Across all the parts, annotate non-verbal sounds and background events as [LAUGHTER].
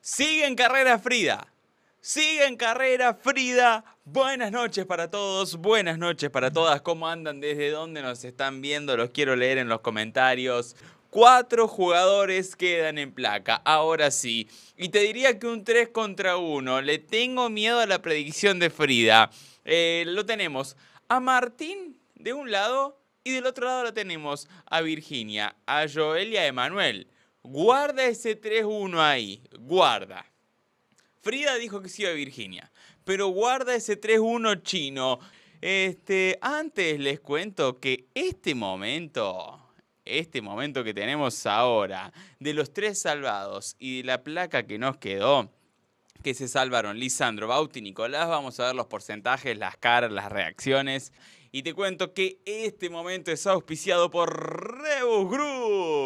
Sigue en carrera Frida. Sigue en carrera Frida. Buenas noches para todos, buenas noches para todas. ¿Cómo andan? ¿Desde dónde nos están viendo? Los quiero leer en los comentarios. Cuatro jugadores quedan en placa, ahora sí. Y te diría que un 3 contra 1. Le tengo miedo a la predicción de Frida. Eh, lo tenemos a Martín de un lado y del otro lado lo tenemos a Virginia, a Joel y a Emanuel. Guarda ese 3-1 ahí, guarda. Frida dijo que sí a Virginia, pero guarda ese 3-1 chino. Este, antes les cuento que este momento, este momento que tenemos ahora, de los tres salvados y de la placa que nos quedó, que se salvaron Lisandro, Bauti, Nicolás, vamos a ver los porcentajes, las caras, las reacciones. Y te cuento que este momento es auspiciado por Rebus Group.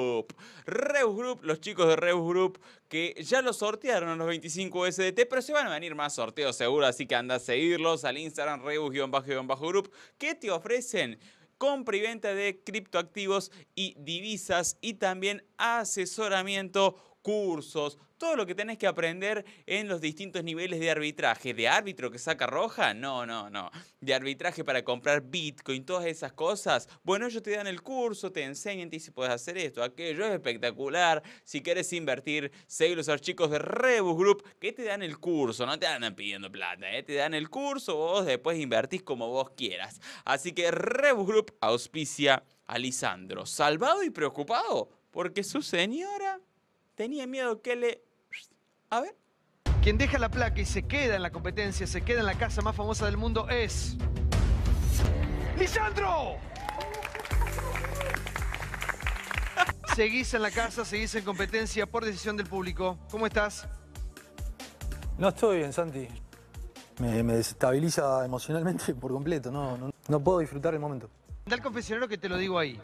Reus Group, los chicos de Reus Group que ya lo sortearon los 25 SDT, pero se van a venir más sorteos seguro, así que anda a seguirlos al Instagram Reus-Group que te ofrecen compra y venta de criptoactivos y divisas y también asesoramiento, cursos, todo lo que tenés que aprender en los distintos niveles de arbitraje. ¿De árbitro que saca roja? No, no, no. ¿De arbitraje para comprar Bitcoin, todas esas cosas? Bueno, ellos te dan el curso, te enseñan, te si puedes hacer esto, aquello, es espectacular. Si quieres invertir, seguí los archivos de Rebus Group que te dan el curso, no te andan pidiendo plata, ¿eh? te dan el curso, vos después invertís como vos quieras. Así que Rebus Group auspicia a Lisandro, salvado y preocupado porque su señora tenía miedo que le a ver. Quien deja la placa y se queda en la competencia, se queda en la casa más famosa del mundo es... ¡Lisandro! Seguís en la casa, seguís en competencia por decisión del público. ¿Cómo estás? No estoy bien, Santi. Me, desestabiliza emocionalmente por completo. No, no, puedo disfrutar el momento. Da al confesionero que te lo digo ahí.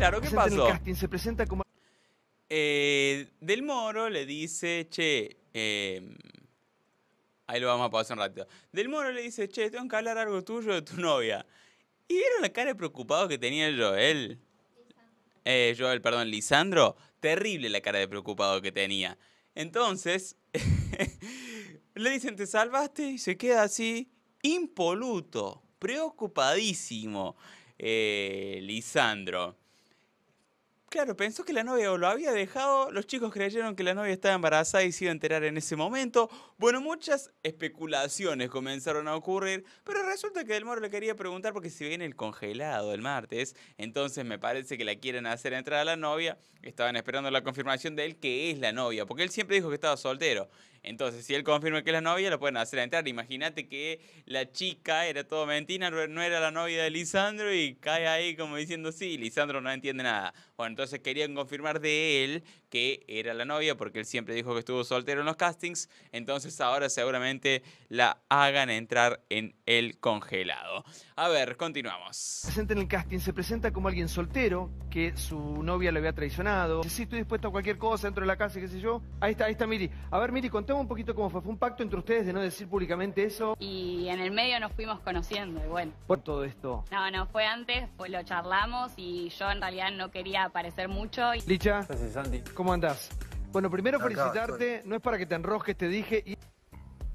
Claro, ¿qué pasó? se presenta como... Eh, Del Moro le dice, che, em, ahí lo vamos a pasar un ratito. Del Moro le dice, che, tengo que hablar algo tuyo de tu novia. ¿Y vieron la cara de preocupado que tenía Joel? Eh, Joel, perdón, Lisandro. Terrible la cara de preocupado que tenía. Entonces, [LAUGHS] le dicen, te salvaste y se queda así, impoluto, preocupadísimo, eh, Lisandro. Claro, pensó que la novia lo había dejado, los chicos creyeron que la novia estaba embarazada y se iba a enterar en ese momento. Bueno, muchas especulaciones comenzaron a ocurrir, pero resulta que Del Moro le quería preguntar porque si viene el congelado el martes, entonces me parece que la quieren hacer entrar a la novia. Estaban esperando la confirmación de él que es la novia, porque él siempre dijo que estaba soltero. Entonces, si él confirma que es la novia, lo pueden hacer entrar. Imagínate que la chica era todo mentira, no era la novia de Lisandro y cae ahí como diciendo, sí, Lisandro no entiende nada. Bueno, entonces querían confirmar de él que era la novia, porque él siempre dijo que estuvo soltero en los castings. Entonces ahora seguramente la hagan entrar en el congelado. A ver, continuamos. presente en el casting, se presenta como alguien soltero, que su novia lo había traicionado. si estoy dispuesto a cualquier cosa dentro de la casa, qué sé yo. Ahí está, ahí está Miri. A ver, Miri, contame un poquito cómo fue. ¿Fue un pacto entre ustedes de no decir públicamente eso? Y en el medio nos fuimos conociendo, y bueno. ¿Por todo esto? No, no, fue antes, pues lo charlamos y yo en realidad no quería aparecer mucho. Licha. Gracias, Sandy. ¿Cómo andás? Bueno, primero felicitarte, no es para que te enrojes, te dije,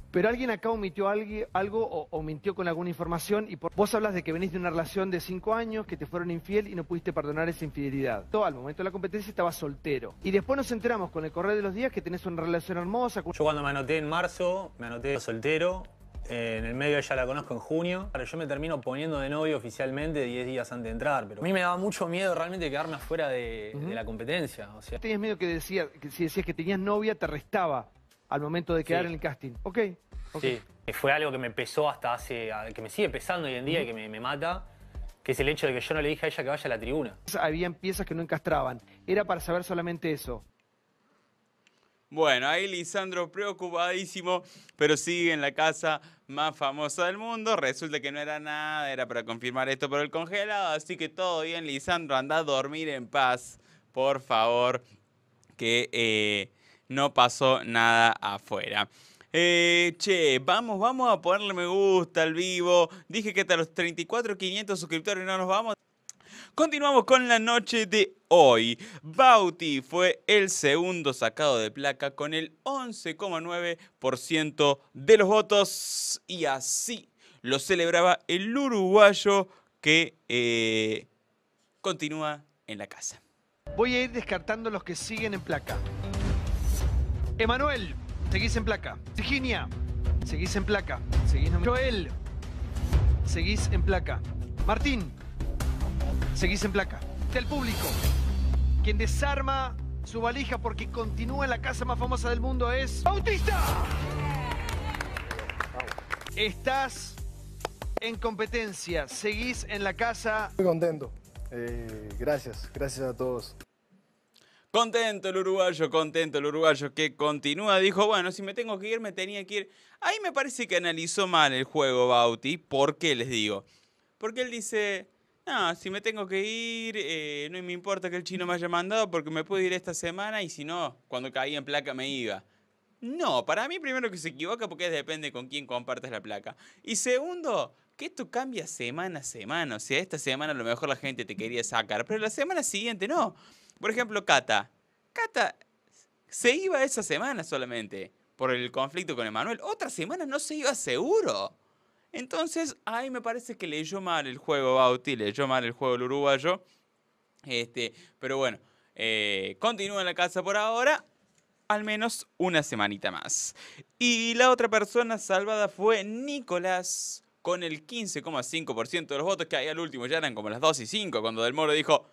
pero alguien acá omitió algo o, mintió con alguna información y vos hablas de que venís de una relación de cinco años, que te fueron infiel y no pudiste perdonar esa infidelidad. Todo al momento de la competencia estaba soltero. Y después nos enteramos con el correo de los días que tenés una relación hermosa. Yo cuando me anoté en marzo, me anoté soltero, en el medio ya la conozco en junio. yo me termino poniendo de novio oficialmente 10 días antes de entrar. Pero a mí me daba mucho miedo realmente quedarme afuera de, la competencia. O sea. Tenías miedo que decía, que si decías que tenías novia, te restaba al momento de quedar en el casting. Ok. okay. Sí. Fue algo que me pesó hasta hace. que me sigue pesando hoy en día y que me, me mata que es el hecho de que yo no le dije a ella que vaya a la tribuna. Habían piezas que no encastraban. Era para saber solamente eso. Bueno, ahí Lisandro preocupadísimo, pero sigue en la casa más famosa del mundo. Resulta que no era nada, era para confirmar esto por el congelado. Así que todo bien, Lisandro, anda a dormir en paz, por favor, que eh, no pasó nada afuera. Eh, che, vamos, vamos a ponerle me gusta al vivo. Dije que hasta los 34.500 suscriptores no nos vamos. Continuamos con la noche de hoy. Bauti fue el segundo sacado de placa con el 11,9% de los votos y así lo celebraba el uruguayo que eh, continúa en la casa. Voy a ir descartando los que siguen en placa. Emanuel, seguís en placa. Virginia, seguís en placa. Seguís en... Joel, seguís en placa. Martín, Seguís en placa. Del público, quien desarma su valija porque continúa en la casa más famosa del mundo es... ¡Bautista! Estás en competencia, seguís en la casa... Muy contento. Eh, gracias, gracias a todos. Contento el uruguayo, contento el uruguayo que continúa. Dijo, bueno, si me tengo que ir, me tenía que ir. Ahí me parece que analizó mal el juego Bauti. ¿Por qué les digo? Porque él dice, no, si me tengo que ir, eh, no me importa que el chino me haya mandado porque me puedo ir esta semana y si no, cuando caía en placa me iba. No, para mí primero que se equivoca porque depende con quién compartes la placa. Y segundo, que esto cambia semana a semana. O sea, esta semana a lo mejor la gente te quería sacar, pero la semana siguiente no. Por ejemplo, Cata. Cata se iba esa semana solamente por el conflicto con Emanuel. Otra semana no se iba seguro. Entonces, ahí me parece que leyó mal el juego Bauti, leyó mal el juego el uruguayo. Este, pero bueno, eh, continúa en la casa por ahora, al menos una semanita más. Y la otra persona salvada fue Nicolás, con el 15,5% de los votos, que ahí al último ya eran como las 2 y 5, cuando Del Moro dijo,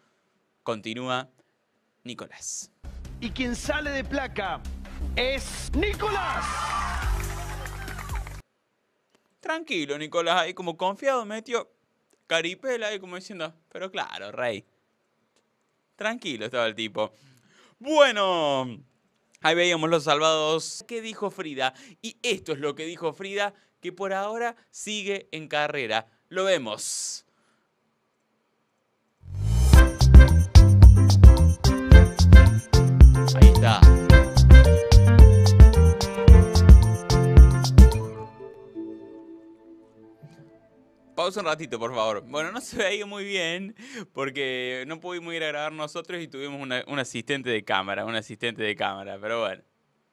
continúa Nicolás. Y quien sale de placa es Nicolás tranquilo, Nicolás, ahí como confiado, metió caripela ahí como diciendo, pero claro, rey. Tranquilo estaba el tipo. Bueno, ahí veíamos los salvados. ¿Qué dijo Frida? Y esto es lo que dijo Frida, que por ahora sigue en carrera. Lo vemos. un ratito, por favor. Bueno, no se veía muy bien porque no pudimos ir a grabar nosotros y tuvimos un asistente de cámara, un asistente de cámara, pero bueno.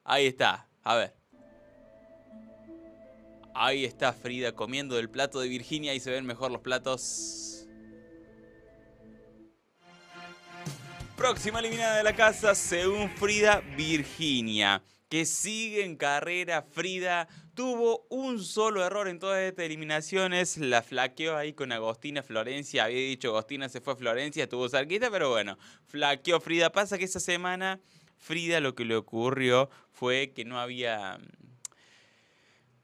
Ahí está, a ver. Ahí está Frida comiendo del plato de Virginia y se ven mejor los platos. Próxima eliminada de la casa, según Frida, Virginia que sigue en carrera. Frida tuvo un solo error en todas estas eliminaciones. La flaqueó ahí con Agostina Florencia. Había dicho Agostina se fue a Florencia, estuvo cerquita, pero bueno, flaqueó Frida. Pasa que esa semana Frida lo que le ocurrió fue que no había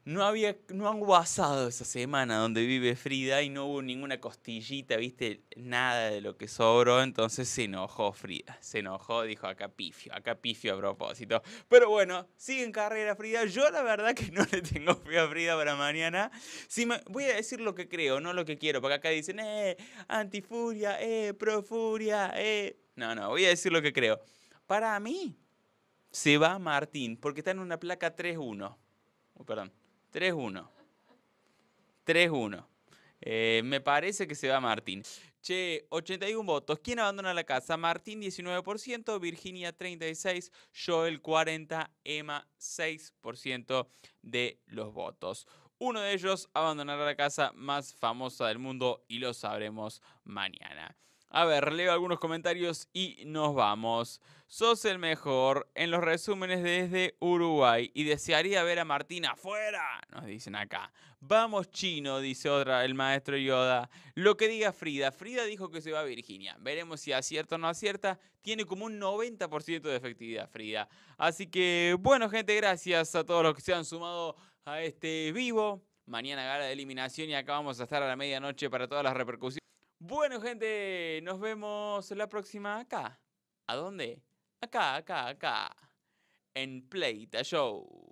no había, no han guasado esa semana donde vive Frida y no hubo ninguna costillita, viste, nada de lo que sobró, entonces se enojó Frida, se enojó, dijo acá pifio, acá pifio a propósito. Pero bueno, sigue en carrera Frida, yo la verdad que no [LAUGHS] le tengo fe a Frida para mañana, si me, voy a decir lo que creo, no lo que quiero, porque acá dicen, eh, antifuria, eh, profuria, eh. No, no, voy a decir lo que creo. Para mí, se va Martín, porque está en una placa 3-1. perdón, 3-1. 3-1. Eh, me parece que se va Martín. Che, 81 votos. ¿Quién abandona la casa? Martín 19%, Virginia 36%, Joel 40%, Emma 6% de los votos. Uno de ellos abandonará la casa más famosa del mundo y lo sabremos mañana. A ver, leo algunos comentarios y nos vamos. Sos el mejor en los resúmenes desde Uruguay y desearía ver a Martina afuera, nos dicen acá. Vamos chino, dice otra, el maestro Yoda. Lo que diga Frida. Frida dijo que se va a Virginia. Veremos si acierta o no acierta. Tiene como un 90% de efectividad Frida. Así que, bueno gente, gracias a todos los que se han sumado a este vivo. Mañana gala de eliminación y acá vamos a estar a la medianoche para todas las repercusiones. Bueno, gente, nos vemos en la próxima acá. ¿A dónde? Acá, acá, acá. En Play Show.